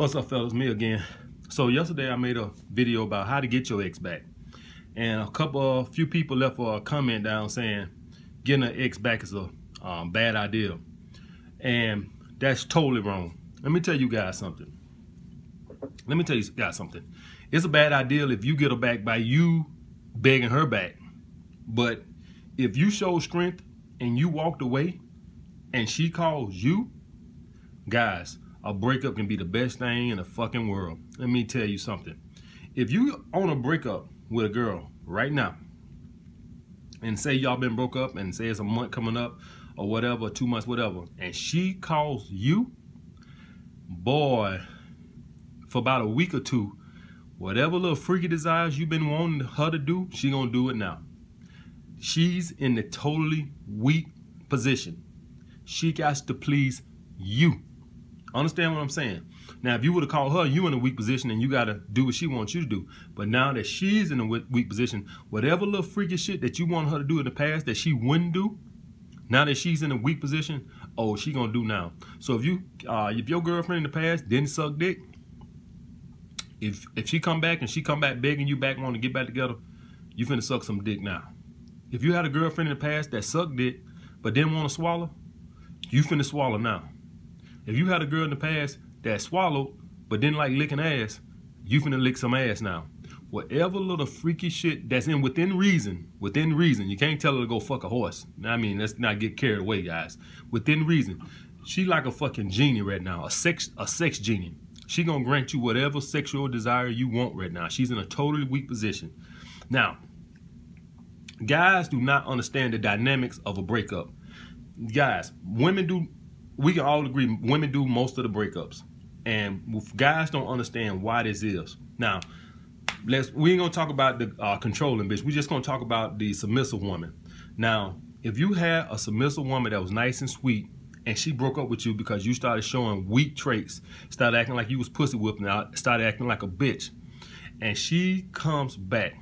What's up fellas, me again. So yesterday I made a video about how to get your ex back. And a couple, a few people left a comment down saying getting an ex back is a um, bad idea. And that's totally wrong. Let me tell you guys something. Let me tell you guys something. It's a bad idea if you get her back by you begging her back. But if you show strength and you walked away and she calls you, guys, a breakup can be the best thing in the fucking world. Let me tell you something. If you on a breakup with a girl right now, and say y'all been broke up and say it's a month coming up or whatever, two months, whatever, and she calls you, boy, for about a week or two, whatever little freaky desires you've been wanting her to do, she gonna do it now. She's in the totally weak position. She got to please you. Understand what I'm saying? Now, if you would have called her, you in a weak position and you got to do what she wants you to do. But now that she's in a weak position, whatever little freaky shit that you want her to do in the past that she wouldn't do, now that she's in a weak position, oh, she gonna do now. So if you, uh, if your girlfriend in the past didn't suck dick, if if she come back and she come back begging you back want to get back together, you finna suck some dick now. If you had a girlfriend in the past that sucked dick but didn't want to swallow, you finna swallow now. If you had a girl in the past that swallowed but didn't like licking ass, you finna lick some ass now. Whatever little freaky shit that's in within reason, within reason, you can't tell her to go fuck a horse. I mean, let's not get carried away, guys. Within reason, she like a fucking genie right now, a sex, a sex genie. She gonna grant you whatever sexual desire you want right now. She's in a totally weak position. Now, guys do not understand the dynamics of a breakup. Guys, women do we can all agree women do most of the breakups. And guys don't understand why this is. Now, let's we ain't gonna talk about the uh, controlling bitch. We just gonna talk about the submissive woman. Now, if you had a submissive woman that was nice and sweet, and she broke up with you because you started showing weak traits, started acting like you was pussy whipping out, uh, started acting like a bitch, and she comes back.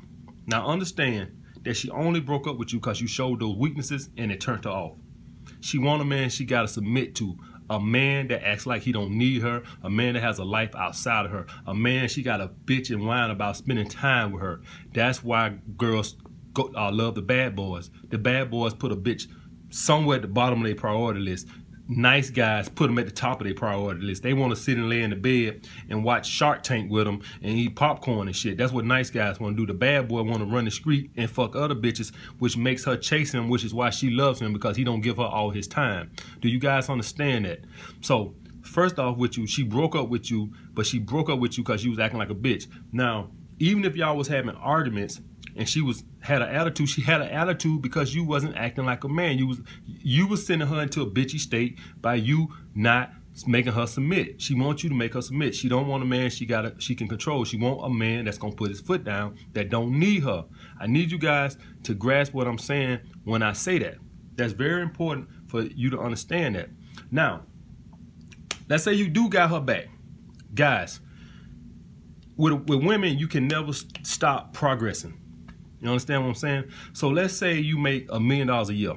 Now understand that she only broke up with you because you showed those weaknesses and it turned her off. She want a man she got to submit to. A man that acts like he don't need her. A man that has a life outside of her. A man she got to bitch and whine about spending time with her. That's why girls go, uh, love the bad boys. The bad boys put a bitch somewhere at the bottom of their priority list nice guys put them at the top of their priority list. They want to sit and lay in the bed and watch Shark Tank with them and eat popcorn and shit. That's what nice guys want to do. The bad boy want to run the street and fuck other bitches, which makes her chase him, which is why she loves him because he don't give her all his time. Do you guys understand that? So first off with you, she broke up with you, but she broke up with you because she was acting like a bitch. Now, even if y'all was having arguments, and she was had an attitude. She had an attitude because you wasn't acting like a man. You was you was sending her into a bitchy state by you not making her submit. She wants you to make her submit. She don't want a man she got she can control. She want a man that's gonna put his foot down that don't need her. I need you guys to grasp what I'm saying when I say that. That's very important for you to understand that. Now, let's say you do got her back, guys. With with women, you can never stop progressing. You understand what I'm saying? So let's say you make a million dollars a year.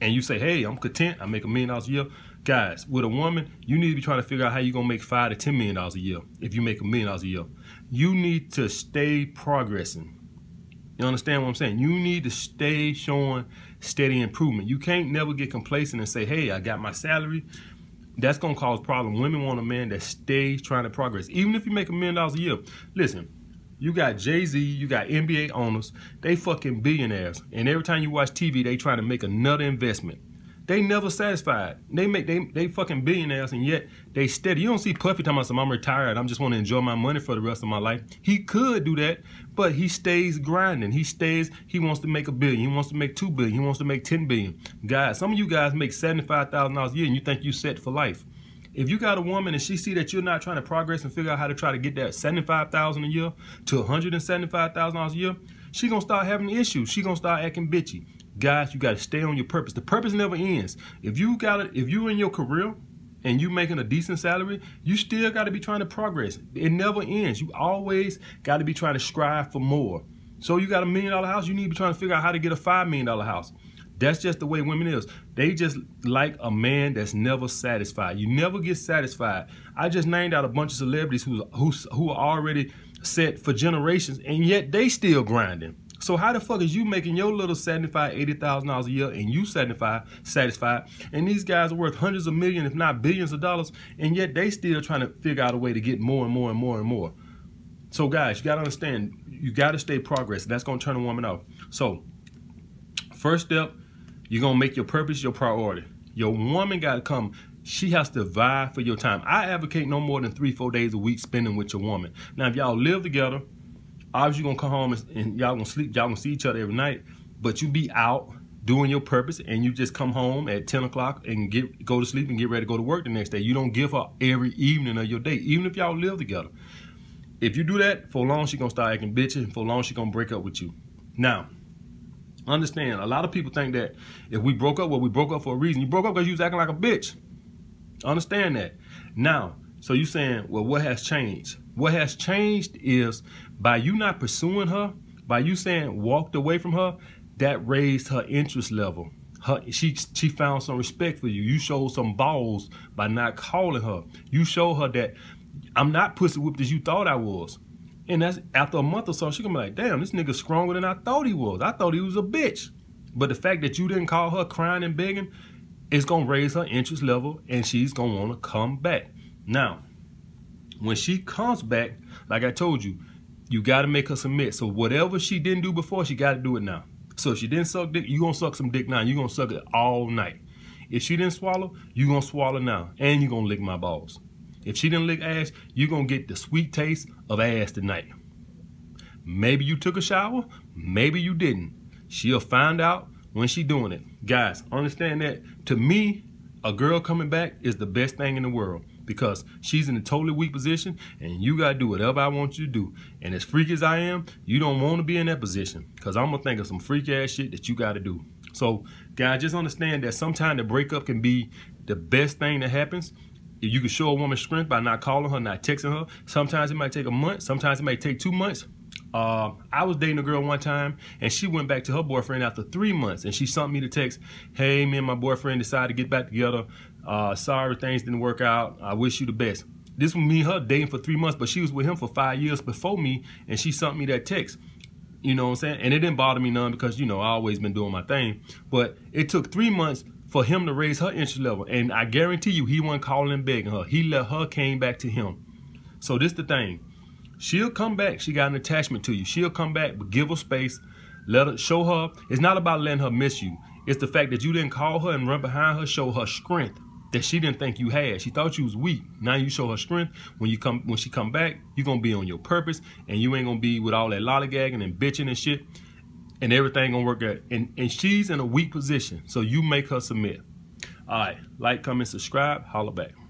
And you say, hey, I'm content. I make a million dollars a year. Guys, with a woman, you need to be trying to figure out how you're going to make five to ten million dollars a year if you make a million dollars a year. You need to stay progressing. You understand what I'm saying? You need to stay showing steady improvement. You can't never get complacent and say, hey, I got my salary. That's going to cause problem. Women want a man that stays trying to progress. Even if you make a million dollars a year. Listen, you got Jay-Z, you got NBA owners, they fucking billionaires. And every time you watch TV, they trying to make another investment. They never satisfied. They make they they fucking billionaires and yet they steady. You don't see Puffy talking about some I'm retired. I'm just want to enjoy my money for the rest of my life. He could do that, but he stays grinding. He stays, he wants to make a billion. He wants to make two billion. He wants to make ten billion. Guys, some of you guys make seventy five thousand dollars a year and you think you set for life. If you got a woman and she see that you're not trying to progress and figure out how to try to get that seventy-five thousand a year to one hundred and seventy-five thousand dollars a year, she gonna start having issues. She gonna start acting bitchy. Guys, you gotta stay on your purpose. The purpose never ends. If you got it, if you are in your career and you making a decent salary, you still got to be trying to progress. It never ends. You always got to be trying to strive for more. So you got a million dollar house, you need to be trying to figure out how to get a five million dollar house. That's just the way women is. They just like a man that's never satisfied. You never get satisfied. I just named out a bunch of celebrities who who who are already set for generations, and yet they still grinding. So how the fuck is you making your little seventy-five, eighty thousand dollars a year, and you seventy-five satisfied, and these guys are worth hundreds of millions, if not billions of dollars, and yet they still trying to figure out a way to get more and more and more and more. So guys, you gotta understand, you gotta stay progress. That's gonna turn a woman off. So first step you're gonna make your purpose your priority. Your woman gotta come. She has to vie for your time. I advocate no more than three, four days a week spending with your woman. Now, if y'all live together, obviously you're gonna come home and, and y'all gonna sleep, y'all gonna see each other every night, but you be out doing your purpose and you just come home at 10 o'clock and get go to sleep and get ready to go to work the next day. You don't give her every evening of your day, even if y'all live together. If you do that, for long she gonna start acting bitchy and for long she gonna break up with you. Now, Understand, a lot of people think that if we broke up, well, we broke up for a reason. You broke up because you was acting like a bitch. Understand that. Now, so you saying, well, what has changed? What has changed is by you not pursuing her, by you saying walked away from her, that raised her interest level. Her, she she found some respect for you. You showed some balls by not calling her. You showed her that I'm not pussy whipped as you thought I was. And that's after a month or so, she gonna be like, damn, this nigga stronger than I thought he was. I thought he was a bitch. But the fact that you didn't call her crying and begging, it's gonna raise her interest level and she's gonna wanna come back. Now, when she comes back, like I told you, you gotta make her submit. So whatever she didn't do before, she gotta do it now. So if she didn't suck dick, you gonna suck some dick now. you gonna suck it all night. If she didn't swallow, you gonna swallow now. And you gonna lick my balls. If she didn't lick ass, you're gonna get the sweet taste of ass tonight. Maybe you took a shower, maybe you didn't. She'll find out when she doing it. Guys, understand that to me, a girl coming back is the best thing in the world because she's in a totally weak position and you gotta do whatever I want you to do. And as freak as I am, you don't wanna be in that position because I'm gonna think of some freak ass shit that you gotta do. So guys, just understand that sometimes the breakup can be the best thing that happens you can show a woman strength by not calling her, not texting her. Sometimes it might take a month. Sometimes it might take two months. Uh, I was dating a girl one time, and she went back to her boyfriend after three months, and she sent me the text, "Hey, me and my boyfriend decided to get back together. Uh, sorry, things didn't work out. I wish you the best." This was me and her dating for three months, but she was with him for five years before me, and she sent me that text. You know what I'm saying? And it didn't bother me none because you know I always been doing my thing. But it took three months for him to raise her interest level. And I guarantee you, he wasn't calling and begging her. He let her came back to him. So this the thing. She'll come back. She got an attachment to you. She'll come back, but give her space. Let her show her. It's not about letting her miss you. It's the fact that you didn't call her and run behind her, show her strength that she didn't think you had. She thought you was weak. Now you show her strength. When you come when she come back, you're gonna be on your purpose and you ain't gonna be with all that lollygagging and bitching and shit and everything gonna work out. And, and she's in a weak position, so you make her submit. All right, like, comment, subscribe, holla back.